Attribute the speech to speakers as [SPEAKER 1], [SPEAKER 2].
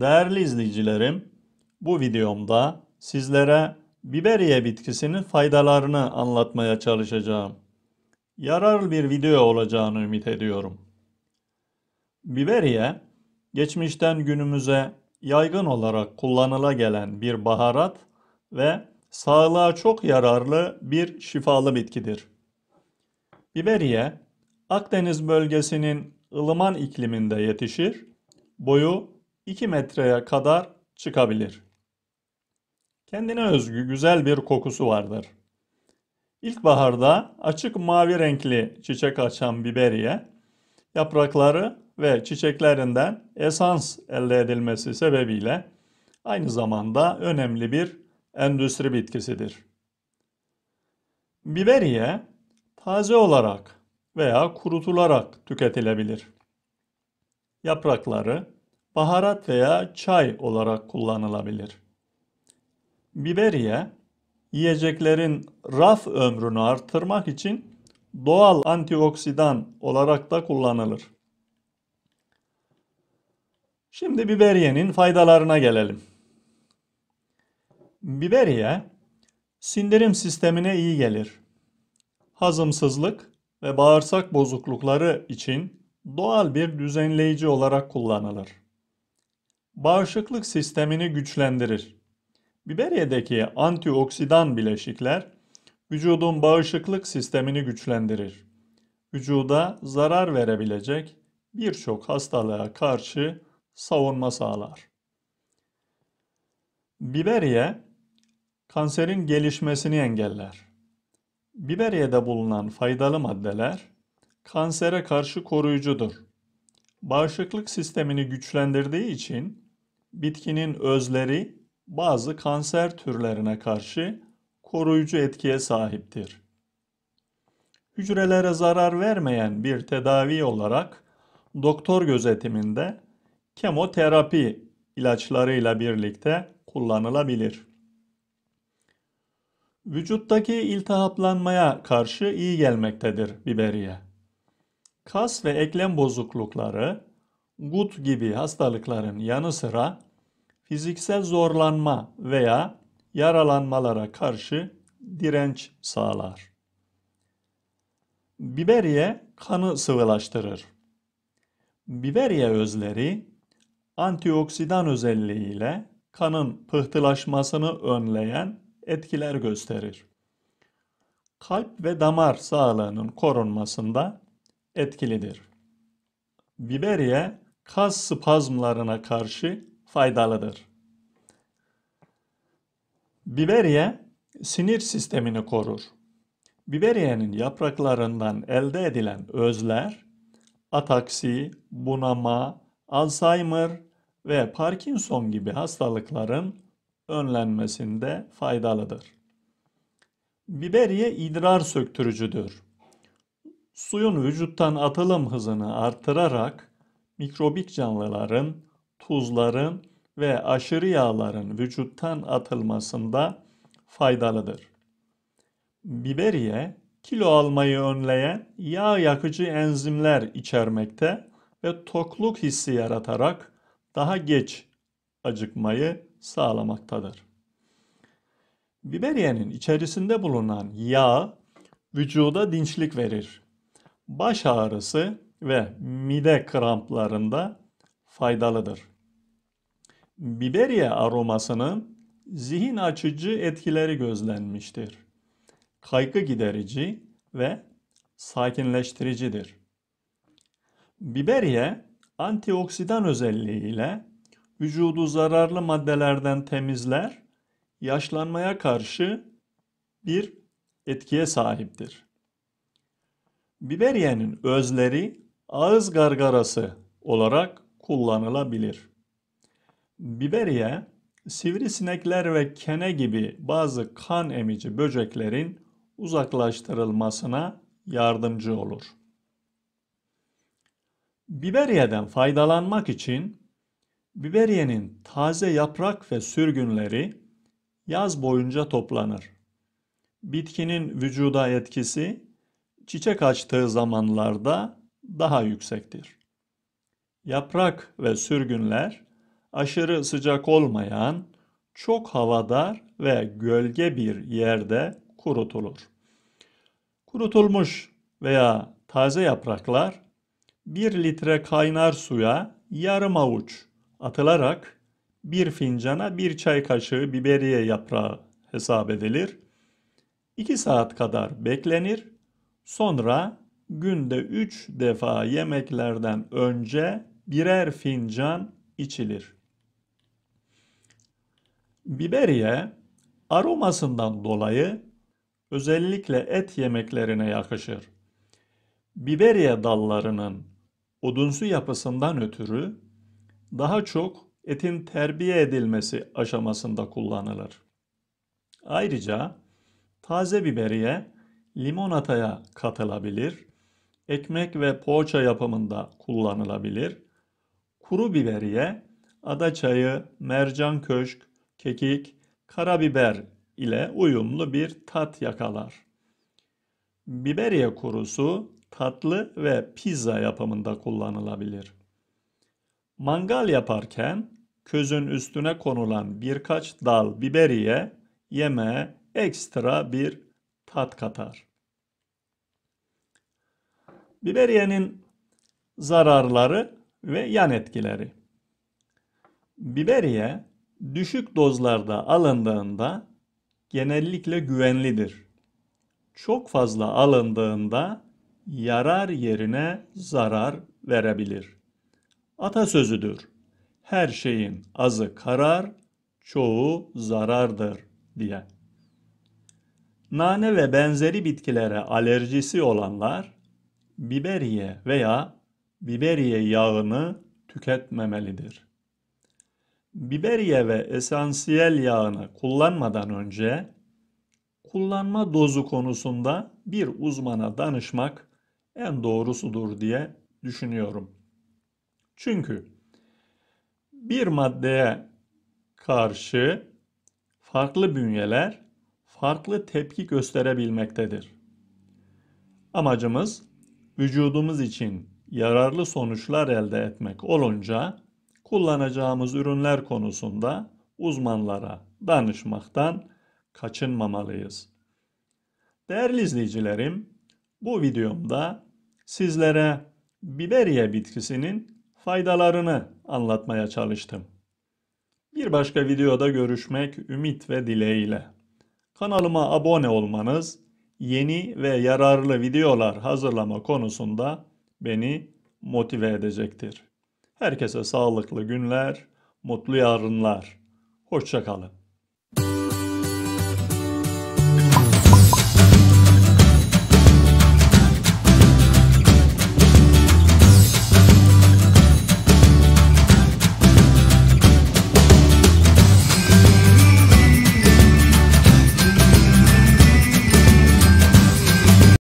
[SPEAKER 1] Değerli izleyicilerim, bu videomda sizlere biberiye bitkisinin faydalarını anlatmaya çalışacağım. Yararlı bir video olacağını ümit ediyorum. Biberiye, geçmişten günümüze yaygın olarak kullanıla gelen bir baharat ve sağlığa çok yararlı bir şifalı bitkidir. Biberiye, Akdeniz bölgesinin ılıman ikliminde yetişir, boyu 2 metreye kadar çıkabilir. Kendine özgü güzel bir kokusu vardır. İlkbaharda açık mavi renkli çiçek açan biberiye, yaprakları ve çiçeklerinden esans elde edilmesi sebebiyle aynı zamanda önemli bir endüstri bitkisidir. Biberiye taze olarak veya kurutularak tüketilebilir. Yaprakları baharat veya çay olarak kullanılabilir. Biberiye, yiyeceklerin raf ömrünü artırmak için doğal antioksidan olarak da kullanılır. Şimdi biberiyenin faydalarına gelelim. Biberiye, sindirim sistemine iyi gelir. Hazımsızlık ve bağırsak bozuklukları için doğal bir düzenleyici olarak kullanılır bağışıklık sistemini güçlendirir. Biberiyedeki antioksidan bileşikler vücudun bağışıklık sistemini güçlendirir. Vücuda zarar verebilecek birçok hastalığa karşı savunma sağlar. Biberiye kanserin gelişmesini engeller. Biberiyede bulunan faydalı maddeler kansere karşı koruyucudur. Bağışıklık sistemini güçlendirdiği için bitkinin özleri bazı kanser türlerine karşı koruyucu etkiye sahiptir. Hücrelere zarar vermeyen bir tedavi olarak doktor gözetiminde kemoterapi ilaçlarıyla birlikte kullanılabilir. Vücuttaki iltihaplanmaya karşı iyi gelmektedir biberiye. Kas ve eklem bozuklukları, gut gibi hastalıkların yanı sıra fiziksel zorlanma veya yaralanmalara karşı direnç sağlar. Biberiye kanı sıvılaştırır. Biberiye özleri antioksidan özelliğiyle kanın pıhtılaşmasını önleyen etkiler gösterir. Kalp ve damar sağlığının korunmasında etkilidir. Biberiye kas spazmlarına karşı faydalıdır. Biberiye sinir sistemini korur. Biberiyenin yapraklarından elde edilen özler ataksi, bunama, Alzheimer ve Parkinson gibi hastalıkların önlenmesinde faydalıdır. Biberiye idrar söktürücüdür. Suyun vücuttan atılım hızını artırarak mikrobik canlıların tuzların ve aşırı yağların vücuttan atılmasında faydalıdır. Biberiye kilo almayı önleyen yağ yakıcı enzimler içermekte ve tokluk hissi yaratarak daha geç acıkmayı sağlamaktadır. Biberiyenin içerisinde bulunan yağ vücuda dinçlik verir. Baş ağrısı ve mide kramplarında faydalıdır. Biberiye aromasının zihin açıcı etkileri gözlenmiştir. Kaygı giderici ve sakinleştiricidir. Biberiye antioksidan özelliğiyle vücudu zararlı maddelerden temizler, yaşlanmaya karşı bir etkiye sahiptir. Biberiyenin özleri ağız gargarası olarak kullanılabilir. Biberiye, sivrisinekler ve kene gibi bazı kan emici böceklerin uzaklaştırılmasına yardımcı olur. Biberiyeden faydalanmak için biberiyenin taze yaprak ve sürgünleri yaz boyunca toplanır. Bitkinin vücuda etkisi çiçek açtığı zamanlarda daha yüksektir. Yaprak ve sürgünler aşırı sıcak olmayan, çok havadar ve gölge bir yerde kurutulur. Kurutulmuş veya taze yapraklar 1 litre kaynar suya yarım avuç atılarak bir fincana bir çay kaşığı biberiye yaprağı hesap edilir. 2 saat kadar beklenir. Sonra günde 3 defa yemeklerden önce birer fincan içilir. Biberiye aromasından dolayı özellikle et yemeklerine yakışır. Biberiye dallarının odunsu yapısından ötürü daha çok etin terbiye edilmesi aşamasında kullanılır. Ayrıca taze biberiye limonataya katılabilir, ekmek ve poğaça yapımında kullanılabilir kuru biberiye, adaçayı, mercan köşk, kekik, karabiber ile uyumlu bir tat yakalar. Biberiye kurusu tatlı ve pizza yapımında kullanılabilir. Mangal yaparken közün üstüne konulan birkaç dal biberiye yemeğe ekstra bir tat katar. Biberiyenin zararları ve yan etkileri. Biberiye düşük dozlarda alındığında genellikle güvenlidir. Çok fazla alındığında yarar yerine zarar verebilir. Atasözüdür. Her şeyin azı karar, çoğu zarardır diye. Nane ve benzeri bitkilere alerjisi olanlar biberiye veya biberiye yağını tüketmemelidir. Biberiye ve esansiyel yağını kullanmadan önce kullanma dozu konusunda bir uzmana danışmak en doğrusudur diye düşünüyorum. Çünkü bir maddeye karşı farklı bünyeler farklı tepki gösterebilmektedir. Amacımız vücudumuz için yararlı sonuçlar elde etmek olunca kullanacağımız ürünler konusunda uzmanlara danışmaktan kaçınmamalıyız. Değerli izleyicilerim, bu videomda sizlere biberiye bitkisinin faydalarını anlatmaya çalıştım. Bir başka videoda görüşmek ümit ve dileğiyle. Kanalıma abone olmanız, yeni ve yararlı videolar hazırlama konusunda beni motive edecektir. Herkese sağlıklı günler, mutlu yarınlar. Hoşçakalın.